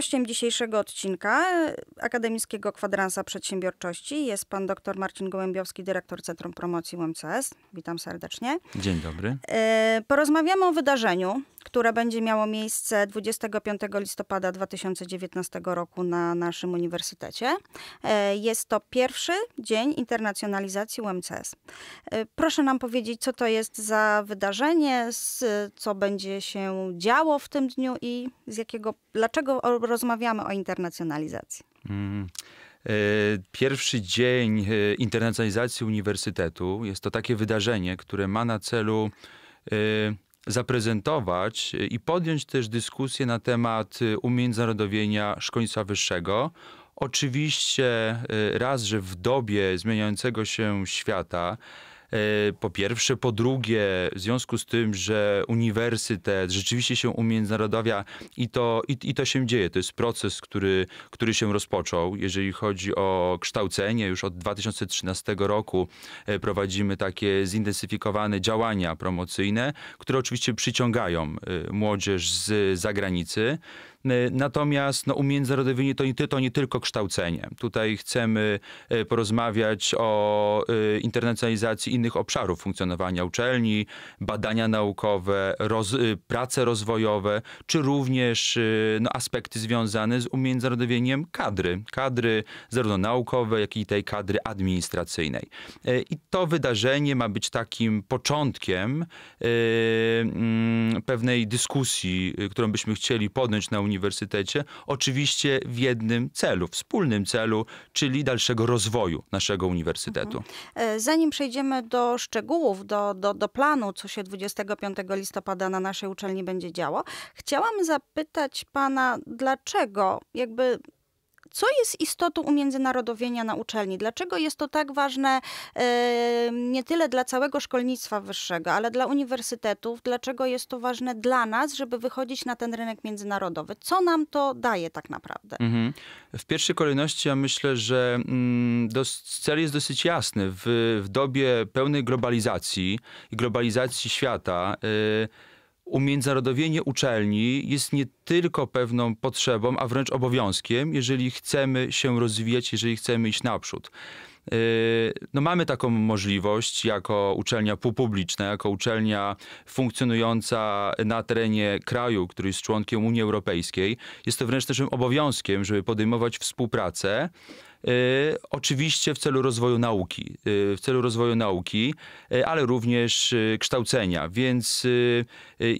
Gościem dzisiejszego odcinka e, Akademickiego Kwadransa Przedsiębiorczości jest pan dr Marcin Gołębiowski, dyrektor Centrum Promocji UMCS. Witam serdecznie. Dzień dobry. E, porozmawiamy o wydarzeniu, które będzie miało miejsce 25 listopada 2019 roku na naszym uniwersytecie. E, jest to pierwszy dzień internacjonalizacji UMCS. E, proszę nam powiedzieć, co to jest za wydarzenie, co będzie się działo w tym dniu i z jakiego, dlaczego rozmawiamy o internacjonalizacji. Mm. E, pierwszy dzień internacjonalizacji uniwersytetu jest to takie wydarzenie, które ma na celu zaprezentować i podjąć też dyskusję na temat y, umiędzynarodowienia szkolnictwa wyższego. Oczywiście y, raz, że w dobie zmieniającego się świata, E, po pierwsze, po drugie, w związku z tym, że uniwersytet rzeczywiście się umiędzynarodowia i to, i, i to się dzieje. To jest proces, który, który się rozpoczął. Jeżeli chodzi o kształcenie, już od 2013 roku e, prowadzimy takie zintensyfikowane działania promocyjne, które oczywiście przyciągają e, młodzież z zagranicy. E, natomiast no, umiędzynarodowienie to nie, to nie tylko kształcenie. Tutaj chcemy e, porozmawiać o e, internacjonalizacji innych obszarów funkcjonowania uczelni, badania naukowe, roz, prace rozwojowe, czy również no, aspekty związane z umiędzynarodowieniem kadry. Kadry zarówno naukowe, jak i tej kadry administracyjnej. I to wydarzenie ma być takim początkiem pewnej dyskusji, którą byśmy chcieli podjąć na Unii uniwersytecie, oczywiście w jednym celu, wspólnym celu, czyli dalszego rozwoju naszego uniwersytetu. Mhm. E, zanim przejdziemy do szczegółów, do, do, do planu, co się 25 listopada na naszej uczelni będzie działo, chciałam zapytać pana, dlaczego jakby co jest istotą umiędzynarodowienia na uczelni? Dlaczego jest to tak ważne nie tyle dla całego szkolnictwa wyższego, ale dla uniwersytetów? Dlaczego jest to ważne dla nas, żeby wychodzić na ten rynek międzynarodowy? Co nam to daje tak naprawdę? Mhm. W pierwszej kolejności ja myślę, że mm, cel jest dosyć jasny. W, w dobie pełnej globalizacji i globalizacji świata, y, umiędzynarodowienie uczelni jest nie tylko pewną potrzebą, a wręcz obowiązkiem, jeżeli chcemy się rozwijać, jeżeli chcemy iść naprzód. Yy, no mamy taką możliwość jako uczelnia półpubliczna, jako uczelnia funkcjonująca na terenie kraju, który jest członkiem Unii Europejskiej. Jest to wręcz naszym obowiązkiem, żeby podejmować współpracę Y, oczywiście w celu rozwoju nauki, y, w celu rozwoju nauki, y, ale również kształcenia, więc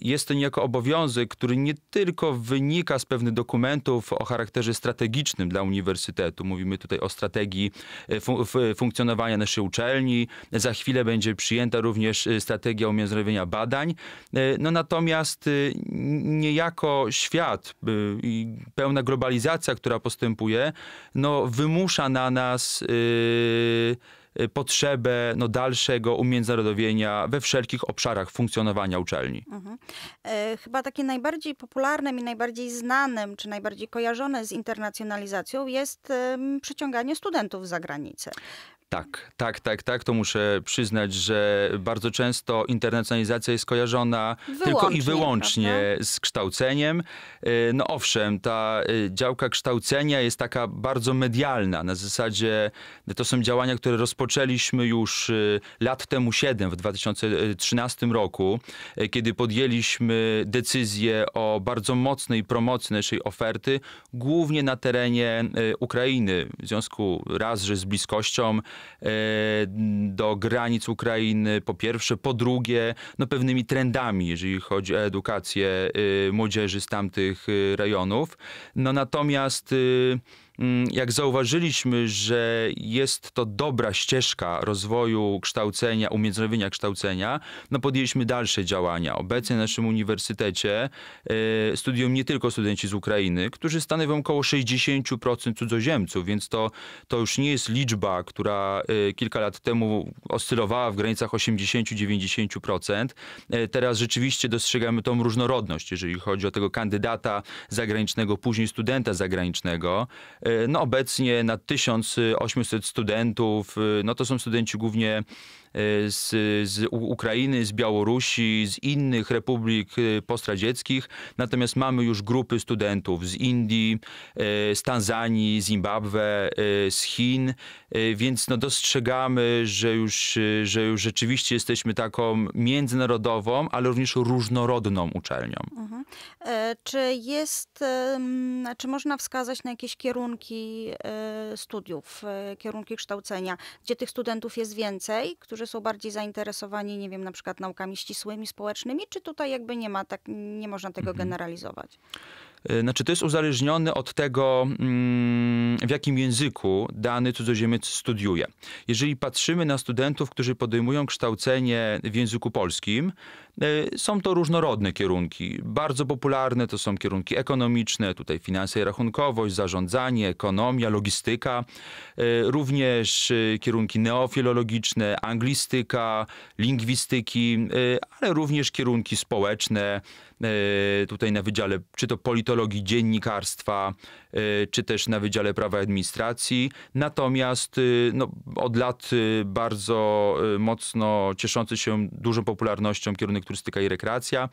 jest to niejako obowiązek, który nie tylko wynika z pewnych dokumentów o charakterze strategicznym dla uniwersytetu. Mówimy tutaj o strategii funkcjonowania naszej uczelni. Za chwilę będzie przyjęta również strategia umiędzynarodowienia badań. No natomiast niejako świat i pełna globalizacja, która postępuje, no wymusza wymusza na nas yy, potrzebę no, dalszego umiędzynarodowienia we wszelkich obszarach funkcjonowania uczelni. Mhm. E, chyba takim najbardziej popularnym i najbardziej znanym, czy najbardziej kojarzone z internacjonalizacją jest przyciąganie studentów z zagranicy. Tak, tak, tak, tak. To muszę przyznać, że bardzo często internacjonalizacja jest kojarzona wyłącznie, tylko i wyłącznie prawda? z kształceniem. Y, no owszem, ta y, działka kształcenia jest taka bardzo medialna. Na zasadzie y, to są działania, które rozpoczęliśmy już lat temu 7, w 2013 roku, kiedy podjęliśmy decyzję o bardzo mocnej promocji naszej oferty, głównie na terenie Ukrainy. W związku raz, że z bliskością, E, do granic Ukrainy, po pierwsze, po drugie, no pewnymi trendami, jeżeli chodzi o edukację e, młodzieży z tamtych e, rejonów. No natomiast Mm, jak zauważyliśmy, że jest to dobra ścieżka rozwoju kształcenia, umiejętnowienia kształcenia, no podjęliśmy dalsze działania. Obecnie na naszym uniwersytecie e, studiują nie tylko studenci z Ukrainy, którzy stanowią około 60% cudzoziemców, więc to, to już nie jest liczba, która e, kilka lat temu oscylowała w granicach 80-90%. E, teraz rzeczywiście dostrzegamy tą różnorodność, jeżeli chodzi o tego kandydata zagranicznego, później studenta zagranicznego. E, no obecnie na 1800 studentów, e, no to są studenci głównie z, z Ukrainy, z Białorusi, z innych republik y, postradzieckich. Natomiast mamy już grupy studentów z Indii, y, z Tanzanii, Zimbabwe, y, z Chin, więc no dostrzegamy, że już, że już rzeczywiście jesteśmy taką międzynarodową, ale również różnorodną uczelnią. Mhm. E, czy jest, czy można wskazać na jakieś kierunki e, studiów, e, kierunki kształcenia, gdzie tych studentów jest więcej, którzy którzy są bardziej zainteresowani, nie wiem, na przykład naukami ścisłymi, społecznymi, czy tutaj jakby nie ma, tak nie można tego mhm. generalizować? E, znaczy, to jest uzależnione od tego, mm, w jakim języku dany cudzoziemiec studiuje. Jeżeli patrzymy na studentów, którzy podejmują kształcenie w języku polskim, E, są to różnorodne kierunki. Bardzo popularne to są kierunki ekonomiczne, tutaj finanse i rachunkowość, zarządzanie, ekonomia, logistyka. E, również e, kierunki neofilologiczne, anglistyka, lingwistyki, ale również kierunki społeczne, tutaj na wydziale czy to politologii, dziennikarstwa, E, czy też na Wydziale Prawa Administracji. Natomiast e, no, od lat e, bardzo mocno cieszący się dużą popularnością kierunek turystyka i rekreacja,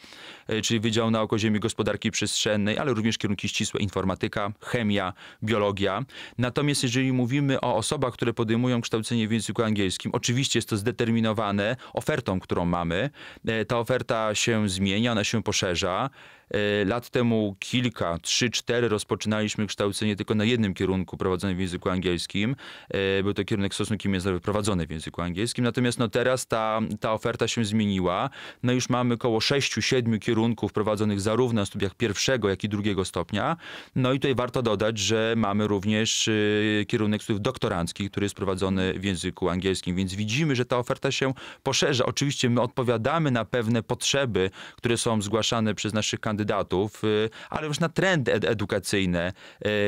czyli Wydział Nauk o Ziemi Gospodarki Przestrzennej, ale również kierunki ścisłe informatyka, chemia, biologia. Natomiast jeżeli mówimy o osobach, które podejmują kształcenie w języku angielskim, oczywiście jest to zdeterminowane ofertą, którą mamy. Ta oferta się zmienia, ona się poszerza. E, lat temu kilka, trzy, cztery rozpoczynaliśmy kształcenie tylko na jednym kierunku prowadzonym w języku angielskim. E, był to kierunek stosunki międzynarodowe prowadzony w języku angielskim. Natomiast no teraz ta, ta oferta się zmieniła. No już mamy około sześciu, siedmiu kierunków prowadzonych zarówno na studiach pierwszego, jak i drugiego stopnia. No i tutaj warto dodać, że mamy również y, kierunek studiów doktoranckich, który jest prowadzony w języku angielskim, więc widzimy, że ta oferta się poszerza. Oczywiście my odpowiadamy na pewne potrzeby, które są zgłaszane przez naszych kandydatów kandydatów, y, ale już na trendy ed edukacyjne,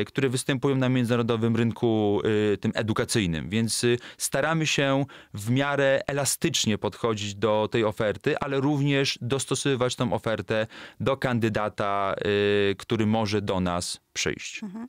y, które występują na międzynarodowym rynku y, tym edukacyjnym. Więc staramy się w miarę elastycznie podchodzić do tej oferty, ale również dostosowywać tą ofertę do kandydata, który może do nas przyjść. Mhm.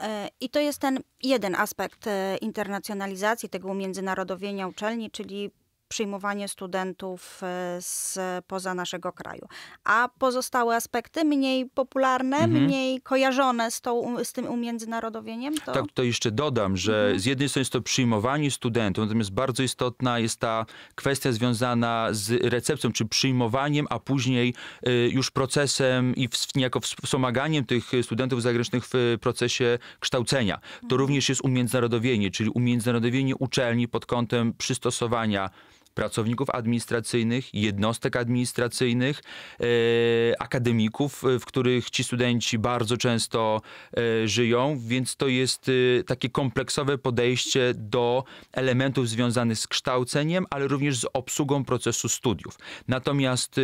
E, I to jest ten jeden aspekt e, internacjonalizacji, tego umiędzynarodowienia uczelni, czyli przyjmowanie studentów y, z poza naszego kraju. A pozostałe aspekty, mniej popularne, mhm. mniej kojarzone z, tą, z tym umiędzynarodowieniem? To... Tak, to jeszcze dodam, że mhm. z jednej strony jest to przyjmowanie studentów, natomiast bardzo istotna jest ta kwestia związana z recepcją, czy przyjmowaniem, a później y, już procesem i niejako wspomaganiem tych studentów zagranicznych w procesie kształcenia. To mhm. również jest umiędzynarodowienie, czyli umiędzynarodowienie uczelni pod kątem przystosowania pracowników administracyjnych, jednostek administracyjnych, e, akademików, e, w których ci studenci bardzo często e, żyją, więc to jest takie kompleksowe podejście do elementów związanych z kształceniem, ale również z obsługą procesu studiów. Natomiast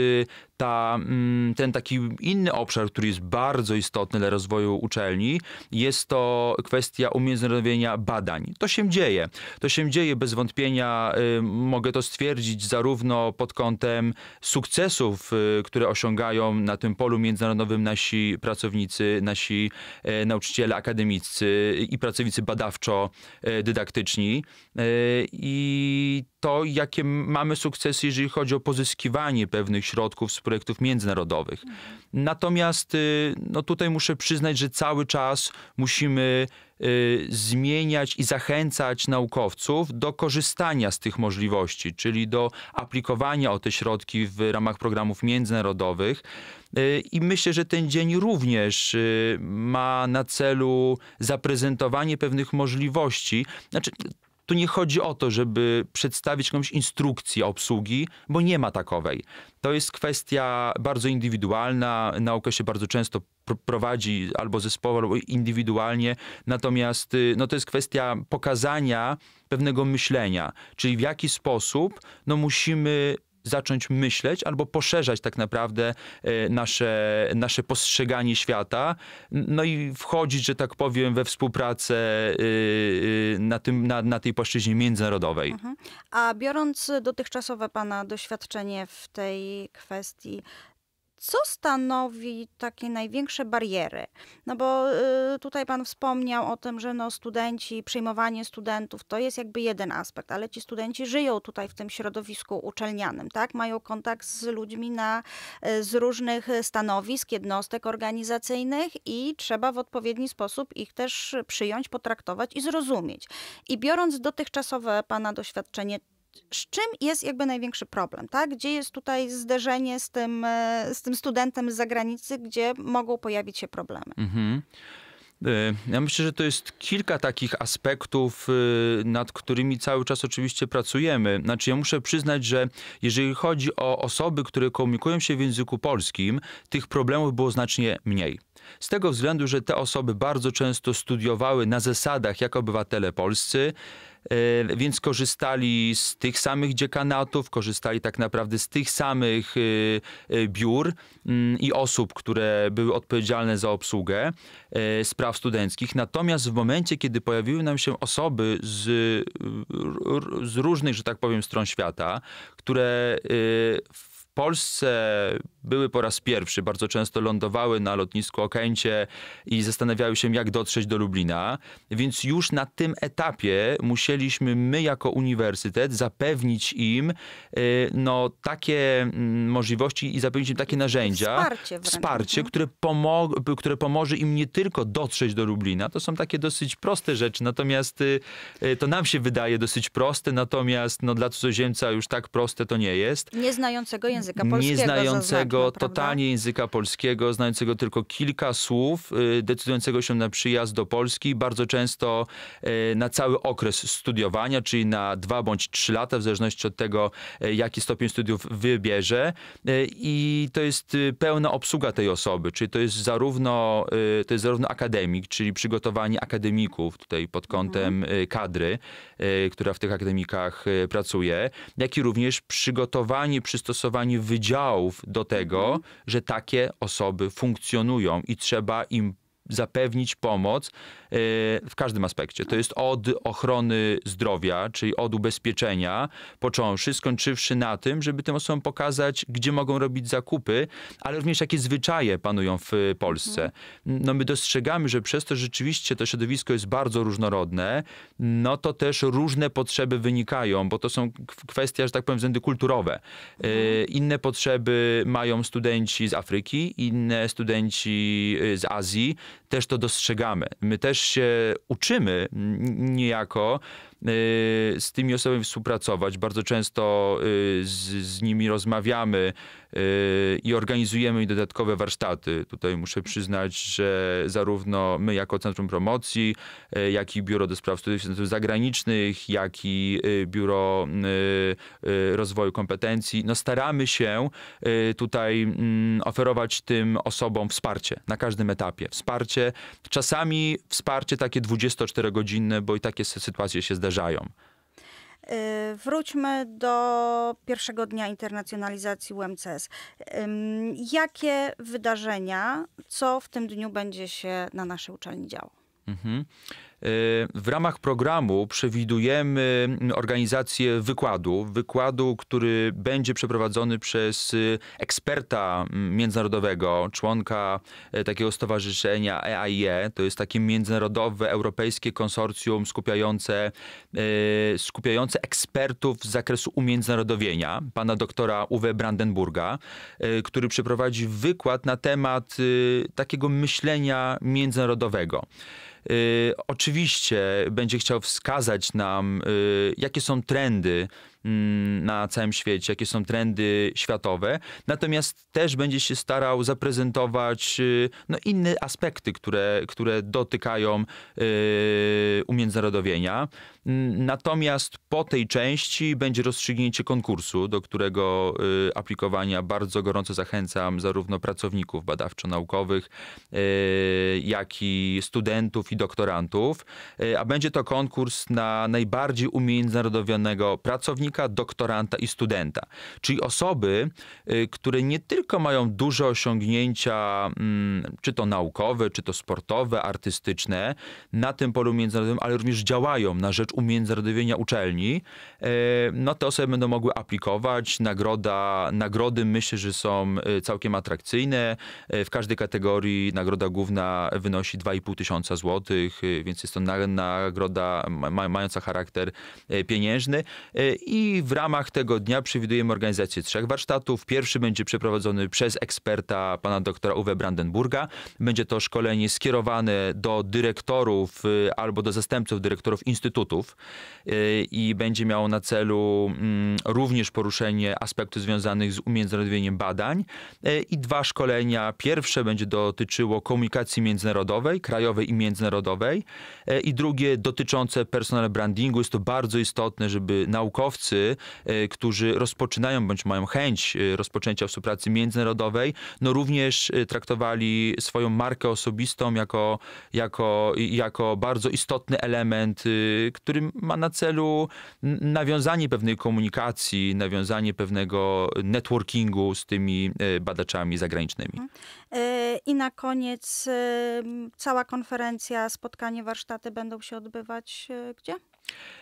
ta, mm, ten taki inny obszar, który jest bardzo istotny dla rozwoju uczelni, jest to kwestia umiędzynarodowienia badań. To się dzieje. To się dzieje bez wątpienia, mogę to stwierdzić, stwierdzić zarówno pod kątem sukcesów, y, które osiągają na tym polu międzynarodowym nasi pracownicy, nasi e, nauczyciele akademiccy i pracownicy badawczo-dydaktyczni e, i to, jakie mamy sukcesy, jeżeli chodzi o pozyskiwanie pewnych środków z projektów międzynarodowych. Mhm. Natomiast y, no tutaj muszę przyznać, że cały czas musimy y, zmieniać i zachęcać naukowców do korzystania z tych możliwości, czyli do aplikowania o te środki w ramach programów międzynarodowych. Y, I myślę, że ten dzień również ma na celu zaprezentowanie pewnych możliwości. Znaczy, tu nie chodzi o to, żeby przedstawić jakąś instrukcję obsługi, bo nie ma takowej. To jest kwestia bardzo indywidualna. Nauka się bardzo często prowadzi albo zespołowo, albo indywidualnie. Natomiast y, no, to jest kwestia pokazania pewnego myślenia, czyli w jaki sposób no, musimy zacząć myśleć albo poszerzać tak naprawdę e, nasze, nasze postrzeganie świata, no i wchodzić, że tak powiem, we współpracę y, y, na, tym, na, na tej płaszczyźnie międzynarodowej. Mhm. A biorąc dotychczasowe Pana doświadczenie w tej kwestii, co stanowi takie największe bariery? No bo y, tutaj Pan wspomniał o tym, że no studenci, przyjmowanie studentów to jest jakby jeden aspekt, ale ci studenci żyją tutaj w tym środowisku uczelnianym, tak? Mają kontakt z ludźmi na, y, z różnych stanowisk, jednostek organizacyjnych i trzeba w odpowiedni sposób ich też przyjąć, potraktować i zrozumieć. I biorąc dotychczasowe Pana doświadczenie, z czym jest jakby największy problem, tak? Gdzie jest tutaj zderzenie z tym, e, z tym studentem z zagranicy, gdzie mogą pojawić się problemy? Mhm. E, ja myślę, że to jest kilka takich aspektów, e, nad którymi cały czas oczywiście pracujemy. Znaczy, ja muszę przyznać, że jeżeli chodzi o osoby, które komunikują się w języku polskim, tych problemów było znacznie mniej. Z tego względu, że te osoby bardzo często studiowały na zasadach jak obywatele polscy, E, więc korzystali z tych samych dziekanatów, korzystali tak naprawdę z tych samych e, e, biur mm, i osób, które były odpowiedzialne za obsługę spraw studenckich. Natomiast w momencie, kiedy pojawiły nam się osoby z, z różnych, że tak powiem, stron świata, które w Polsce były po raz pierwszy. Bardzo często lądowały na lotnisku Okęcie i zastanawiały się, jak dotrzeć do Lublina. Więc już na tym etapie musieliśmy my jako uniwersytet zapewnić im y, no, takie mm, możliwości i zapewnić im takie narzędzia, wsparcie, wsparcie mhm. które, pomo które pomoże im nie tylko dotrzeć do Lublina. To są takie dosyć proste rzeczy, natomiast y, y, to nam się wydaje dosyć proste, natomiast no, dla cudzoziemca już tak proste to nie jest. Nieznającego języka polskiego. Nieznającego znającego prawda? totalnie języka polskiego, znającego tylko kilka słów, y, decydującego się na przyjazd do Polski, bardzo często y, na cały okres studiowania, czyli na dwa bądź trzy lata, w zależności od tego, y, jaki stopień studiów wybierze. I to jest pełna obsługa tej osoby, czyli to jest zarówno, to jest zarówno akademik, czyli przygotowanie akademików tutaj pod kątem mhm. kadry, która w tych akademikach pracuje, jak i również przygotowanie, przystosowanie wydziałów do tego, tego, że takie osoby funkcjonują i trzeba im zapewnić pomoc e, w każdym aspekcie. To jest od ochrony zdrowia, czyli od ubezpieczenia, począwszy, skończywszy na tym, żeby tym osobom pokazać, gdzie mogą robić zakupy, ale również jakie zwyczaje panują w Polsce. Mhm. No my dostrzegamy, że przez to rzeczywiście to środowisko jest bardzo różnorodne, no to też różne potrzeby wynikają, bo to są kwestie, że tak powiem, względy kulturowe. E, mhm. Inne potrzeby mają studenci z Afryki, inne studenci e, z Azji, też to dostrzegamy. My też się uczymy niejako Y, z tymi osobami współpracować. Bardzo często y, z, z nimi rozmawiamy y, i organizujemy dodatkowe warsztaty. Tutaj muszę przyznać, że zarówno my jako Centrum Promocji, jak i Biuro do Spraw Studiów Zagranicznych, jak i Biuro Rozwoju Kompetencji, no staramy się tutaj mm, oferować tym osobom wsparcie na każdym etapie. Wsparcie, czasami wsparcie takie 24-godzinne, bo i takie sytuacje się zdarzają uderzają. Y, wróćmy do pierwszego dnia internacjonalizacji UMCS. Jakie wydarzenia, co w tym dniu będzie się na naszej uczelni działo? Mhm. W ramach programu przewidujemy organizację wykładu, wykładu, który będzie przeprowadzony przez y, eksperta mm, międzynarodowego, członka e, takiego stowarzyszenia EAIE, e. to jest takie międzynarodowe europejskie konsorcjum skupiające, e, skupiające ekspertów z zakresu umiędzynarodowienia, pana doktora Uwe Brandenburga, który przeprowadzi wykład na temat y, takiego myślenia międzynarodowego. Y, oczywiście będzie chciał wskazać nam, y, jakie są trendy, Mm, na całym świecie, jakie są trendy światowe. Natomiast też będzie się starał zaprezentować y, no, inne aspekty, które, które dotykają yy, umiędzynarodowienia. Mm, natomiast po tej części będzie rozstrzygnięcie konkursu, do którego y, aplikowania bardzo gorąco zachęcam zarówno pracowników badawczo-naukowych, y, jak i studentów i doktorantów. a będzie to konkurs na najbardziej umiędzynarodowionego pracownika, doktoranta i studenta. Czyli osoby, y, które nie tylko mają duże osiągnięcia, mm, czy to naukowe, czy to sportowe, artystyczne, na tym polu międzynarodowym, ale również działają na rzecz umiędzynarodowienia uczelni, y, no te osoby będą mogły aplikować. Nagroda, nagrody myślę, że są y, całkiem atrakcyjne. W każdej kategorii nagroda główna wynosi 2,5 tysiąca złotych, więc jest to nagroda mająca charakter pieniężny i i w ramach tego dnia przewidujemy organizację trzech warsztatów. Pierwszy będzie przeprowadzony przez eksperta pana doktora Uwe Brandenburga. Będzie to szkolenie skierowane do dyrektorów y, albo do zastępców dyrektorów instytutów y, i będzie miało na celu mm, również poruszenie aspektów związanych z umiędzynarodowieniem badań. Y, I dwa szkolenia. Pierwsze będzie dotyczyło komunikacji międzynarodowej, krajowej i międzynarodowej. I drugie dotyczące personal brandingu. Jest to bardzo istotne, żeby naukowcy E, którzy rozpoczynają bądź mają chęć e, rozpoczęcia współpracy międzynarodowej, no również e, traktowali swoją markę osobistą jako, jako, jako bardzo istotny element, który ma na celu nawiązanie pewnej komunikacji, nawiązanie pewnego networkingu z tymi badaczami zagranicznymi. Mhm. I na koniec cała konferencja, spotkanie, warsztaty będą się odbywać gdzie?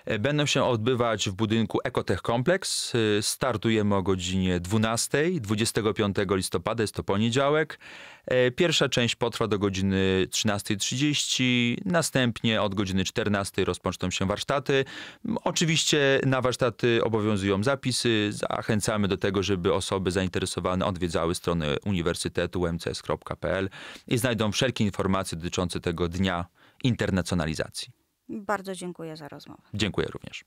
E, będą się odbywać w budynku Ekotech Kompleks. E, startujemy o godzinie 12, 25 listopada, jest to poniedziałek. E, pierwsza część potrwa do godziny 13.30, następnie od godziny 14 rozpoczną się warsztaty. Oczywiście na warsztaty obowiązują zapisy. Zachęcamy do tego, żeby osoby zainteresowane odwiedzały stronę uniwersytetu mcs.pl i znajdą wszelkie informacje dotyczące tego dnia internacjonalizacji. Bardzo dziękuję za rozmowę. Dziękuję również.